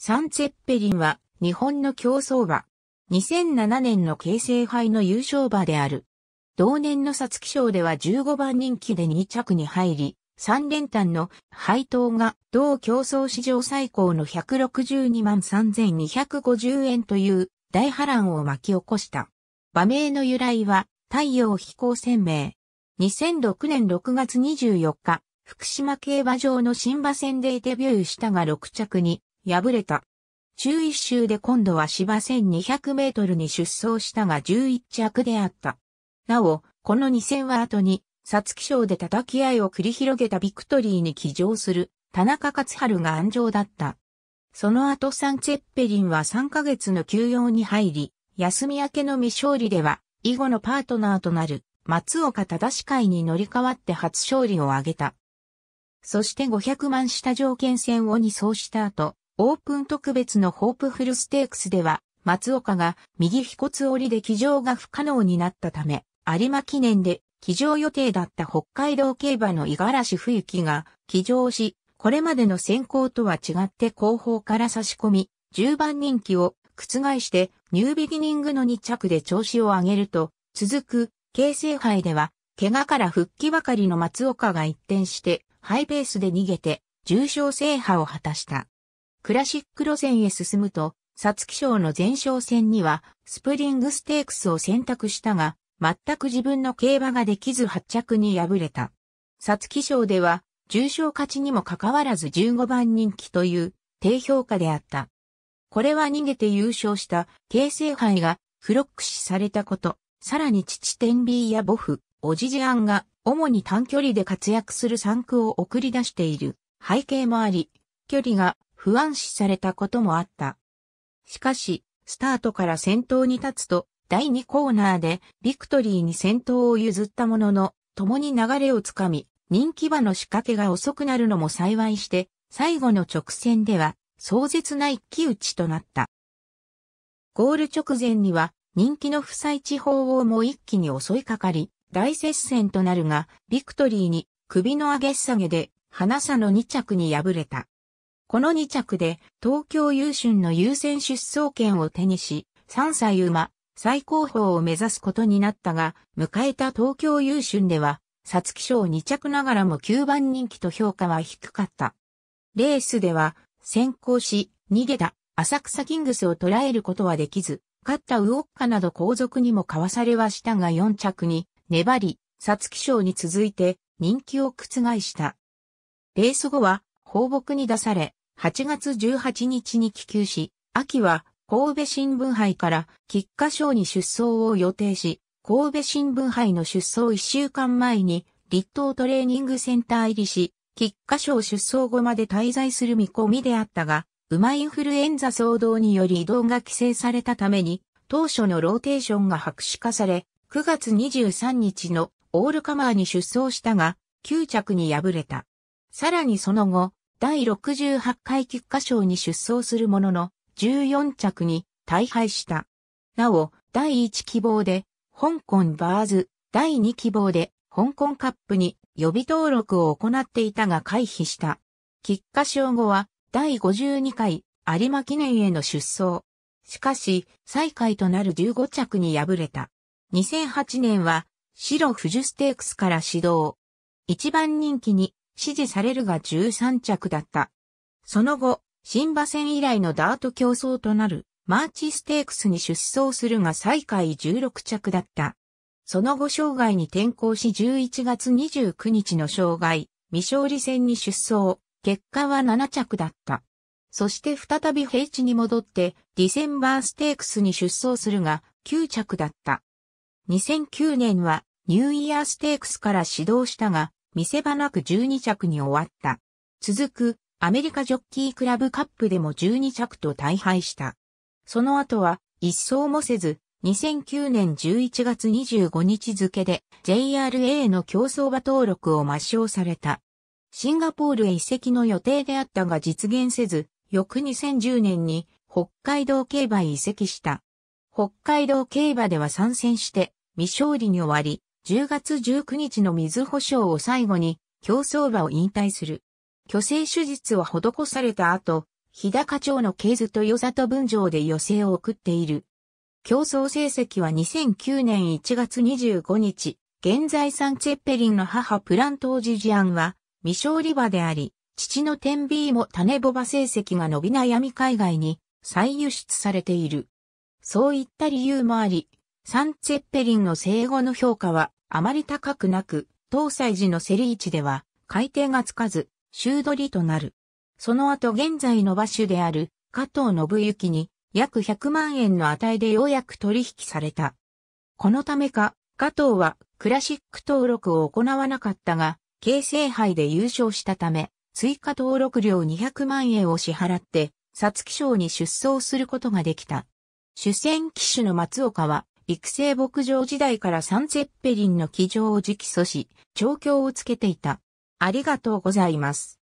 サンツェッペリンは日本の競争馬。2007年の京成杯の優勝馬である。同年の皐月賞では15番人気で2着に入り、3連単の配当が同競争史上最高の162万3250円という大波乱を巻き起こした。馬名の由来は太陽飛行船名。2006年6月24日、福島競馬場の新馬戦でデビューしたが6着に敗れた。中一周で今度は芝1200メートルに出走したが11着であった。なお、この2戦は後に、皐月賞で叩き合いを繰り広げたビクトリーに騎乗する、田中勝春が安城だった。その後サンチェッペリンは3ヶ月の休養に入り、休み明けの未勝利では、以後のパートナーとなる、松岡忠司会に乗り換わって初勝利を挙げた。そして500万下条件戦を2走した後、オープン特別のホープフルステークスでは、松岡が右飛骨折りで騎乗が不可能になったため、有馬記念で騎乗予定だった北海道競馬の五十嵐冬樹が騎乗し、これまでの先行とは違って後方から差し込み、10番人気を覆してニュービギニングの2着で調子を上げると、続く京成杯では、怪我から復帰ばかりの松岡が一転して、ハイペースで逃げて、重症制覇を果たした。クラシック路線へ進むと、サツキ賞の前哨戦には、スプリングステークスを選択したが、全く自分の競馬ができず発着に敗れた。サツキ賞では、重賞勝ちにもかかわらず15番人気という低評価であった。これは逃げて優勝した京成杯がフロック死されたこと、さらに父テンビーやボフ、オジジアンが主に短距離で活躍する産区を送り出している背景もあり、距離が不安視されたこともあった。しかし、スタートから先頭に立つと、第2コーナーでビクトリーに先頭を譲ったものの、共に流れをつかみ、人気馬の仕掛けが遅くなるのも幸いして、最後の直線では壮絶な一騎打ちとなった。ゴール直前には人気の不採地方をも一気に襲いかかり、大接戦となるが、ビクトリーに首の上げ下げで、花さの2着に敗れた。この2着で東京優春の優先出走権を手にし、3歳馬、最高峰を目指すことになったが、迎えた東京優春では、皐月賞2着ながらも9番人気と評価は低かった。レースでは、先行し、逃げた、浅草キングスを捉えることはできず、勝ったウオッカなど後続にもかわされはしたが4着に、粘り、皐月賞に続いて、人気を覆した。レース後は、放牧に出され、8月18日に帰休し、秋は神戸新聞杯から菊花賞に出走を予定し、神戸新聞杯の出走1週間前に立東トレーニングセンター入りし、菊花賞出走後まで滞在する見込みであったが、馬インフルエンザ騒動により移動が規制されたために、当初のローテーションが白紙化され、9月23日のオールカマーに出走したが、9着に敗れた。さらにその後、第68回菊花賞に出走するものの、14着に大敗した。なお、第1希望で、香港バーズ、第2希望で、香港カップに予備登録を行っていたが回避した。菊花賞後は、第52回有馬記念への出走。しかし、最下位となる15着に敗れた。2008年は、白富士ステークスから始動。一番人気に支持されるが13着だった。その後、新馬戦以来のダート競争となるマーチステークスに出走するが最下位16着だった。その後生涯に転向し11月29日の生涯、未勝利戦に出走、結果は7着だった。そして再び平地に戻ってディセンバーステークスに出走するが9着だった。2009年はニューイヤーステークスから始動したが見せ場なく12着に終わった。続く、アメリカジョッキークラブカップでも12着と大敗した。その後は、一走もせず、2009年11月25日付で JRA の競走馬登録を抹消された。シンガポールへ移籍の予定であったが実現せず、翌2010年に北海道競馬へ移籍した。北海道競馬では参戦して未勝利に終わり、10月19日の水保証を最後に競争馬を引退する。虚勢手術を施された後、日高町のイ図と与里分場で余生を送っている。競争成績は2009年1月25日、現在サンチェッペリンの母プラントージジアンは未勝利馬であり、父の天ーも種ボバ成績が伸び悩み海外に再輸出されている。そういった理由もあり、サンチェッペリンの生後の評価はあまり高くなく、東西寺の競り位置では、改定がつかず、周取りとなる。その後現在の馬主である、加藤信之に、約100万円の値でようやく取引された。このためか、加藤はクラシック登録を行わなかったが、京成杯で優勝したため、追加登録料200万円を支払って、皐月賞に出走することができた。主戦騎手の松岡は、育成牧場時代からサンゼッペリンの騎乗を直訴し、調教をつけていた。ありがとうございます。